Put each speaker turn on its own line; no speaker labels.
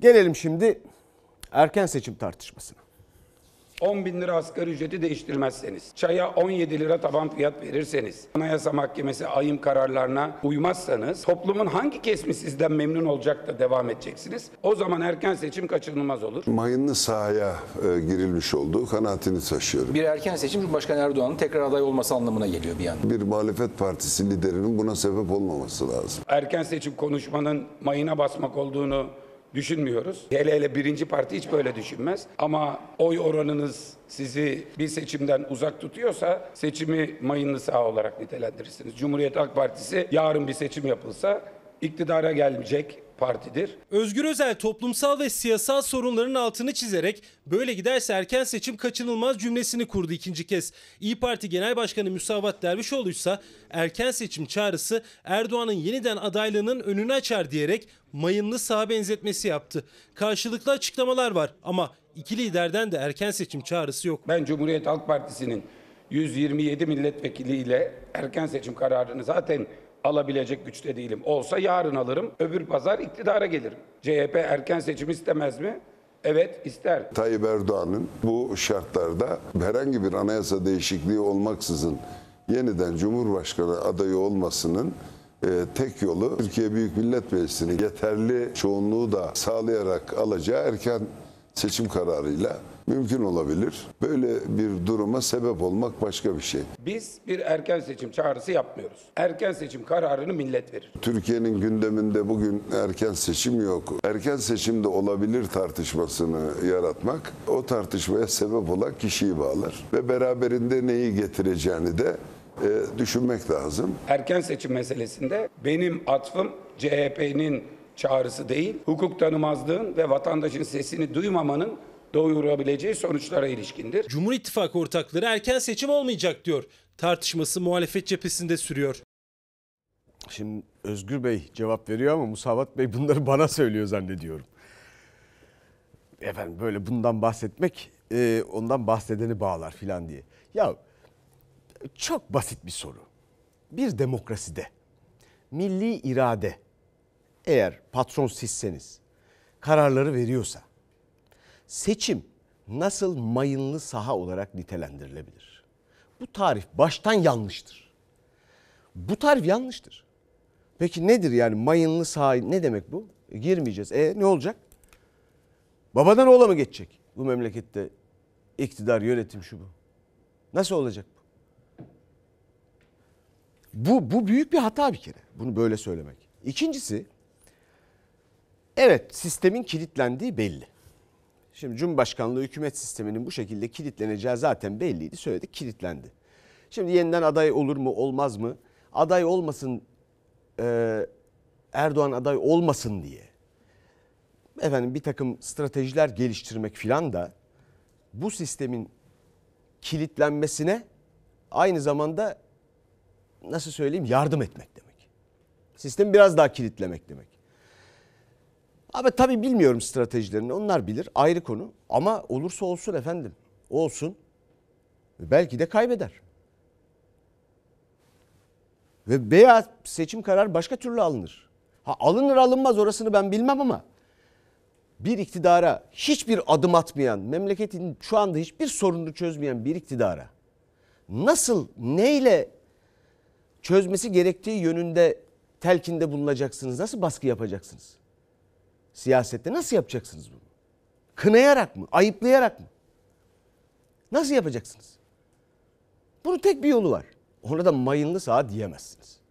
Gelelim şimdi erken seçim tartışmasına.
10 bin lira asgari ücreti değiştirmezseniz, çaya 17 lira taban fiyat verirseniz, Anayasa Mahkemesi ayım kararlarına uymazsanız, toplumun hangi kesimi sizden memnun olacak da devam edeceksiniz? O zaman erken seçim kaçınılmaz olur.
Mayınlı sahaya e, girilmiş olduğu kanaatini taşıyorum.
Bir erken seçim Başkan Erdoğan'ın tekrar aday olması anlamına geliyor bir
yandan. Bir muhalefet partisi liderinin buna sebep olmaması lazım.
Erken seçim konuşmanın mayına basmak olduğunu düşünmüyoruz. Hele hele birinci parti hiç böyle düşünmez. Ama oy oranınız sizi bir seçimden uzak tutuyorsa seçimi mayınlı sağ olarak nitelendirirsiniz. Cumhuriyet Halk Partisi yarın bir seçim yapılsa iktidara gelmeyecek partidir. Özgür Özel
toplumsal ve siyasal sorunların altını çizerek böyle giderse erken seçim kaçınılmaz cümlesini kurdu ikinci kez. İyi Parti Genel Başkanı Müsavat Dervişoğlu ise erken seçim çağrısı Erdoğan'ın yeniden adaylığının önünü açar diyerek mayınlı sağa benzetmesi yaptı.
Karşılıklı açıklamalar var ama iki liderden de erken seçim çağrısı yok. Ben Cumhuriyet Halk Partisi'nin 127 milletvekiliyle erken seçim kararını zaten alabilecek güçte değilim. Olsa yarın alırım, öbür pazar iktidara gelirim. CHP erken seçim istemez mi? Evet
ister. Tayyip Erdoğan'ın bu şartlarda herhangi bir anayasa değişikliği olmaksızın yeniden Cumhurbaşkanı adayı olmasının e, tek yolu Türkiye Büyük Millet Meclisi'ni yeterli çoğunluğu da sağlayarak alacağı erken seçim kararıyla mümkün olabilir. Böyle bir duruma sebep olmak başka bir şey.
Biz bir erken seçim çağrısı yapmıyoruz. Erken seçim kararını millet verir.
Türkiye'nin gündeminde bugün erken seçim yok. Erken seçim de olabilir tartışmasını yaratmak o tartışmaya sebep olan kişiyi bağlar ve beraberinde neyi getireceğini de e, düşünmek lazım.
Erken seçim meselesinde benim atfım CHP'nin çağrısı değil, hukuk tanımazlığın ve vatandaşın sesini duymamanın doğurabileceği sonuçlara ilişkindir. Cumhur İttifakı
ortakları erken seçim olmayacak diyor. Tartışması muhalefet cephesinde sürüyor.
Şimdi Özgür Bey cevap veriyor ama Musavat Bey bunları bana söylüyor zannediyorum. Efendim böyle bundan bahsetmek e, ondan bahsedeni bağlar filan diye. Ya çok basit bir soru. Bir demokraside milli irade eğer patron sizseniz kararları veriyorsa seçim nasıl mayınlı saha olarak nitelendirilebilir? Bu tarif baştan yanlıştır. Bu tarif yanlıştır. Peki nedir yani mayınlı saha ne demek bu? E, girmeyeceğiz. E ne olacak? Babadan oğla mı geçecek bu memlekette iktidar, yönetim şu bu? Nasıl olacak bu? Bu, bu büyük bir hata bir kere. Bunu böyle söylemek. İkincisi Evet sistemin kilitlendiği belli. Şimdi Cumhurbaşkanlığı hükümet sisteminin bu şekilde kilitleneceği zaten belliydi söyledik kilitlendi. Şimdi yeniden aday olur mu olmaz mı? Aday olmasın e, Erdoğan aday olmasın diye. Efendim bir takım stratejiler geliştirmek filan da bu sistemin kilitlenmesine aynı zamanda nasıl söyleyeyim yardım etmek demek. Sistemi biraz daha kilitlemek demek. Ama tabii bilmiyorum stratejilerini onlar bilir ayrı konu. Ama olursa olsun efendim olsun belki de kaybeder. Ve veya seçim kararı başka türlü alınır. Ha alınır alınmaz orasını ben bilmem ama bir iktidara hiçbir adım atmayan, memleketin şu anda hiçbir sorununu çözmeyen bir iktidara nasıl neyle çözmesi gerektiği yönünde telkinde bulunacaksınız? Nasıl baskı yapacaksınız? Siyasette nasıl yapacaksınız bunu? Kınayarak mı? Ayıplayarak mı? Nasıl yapacaksınız? Bunun tek bir yolu var. Ona da mayınlı sağa diyemezsiniz.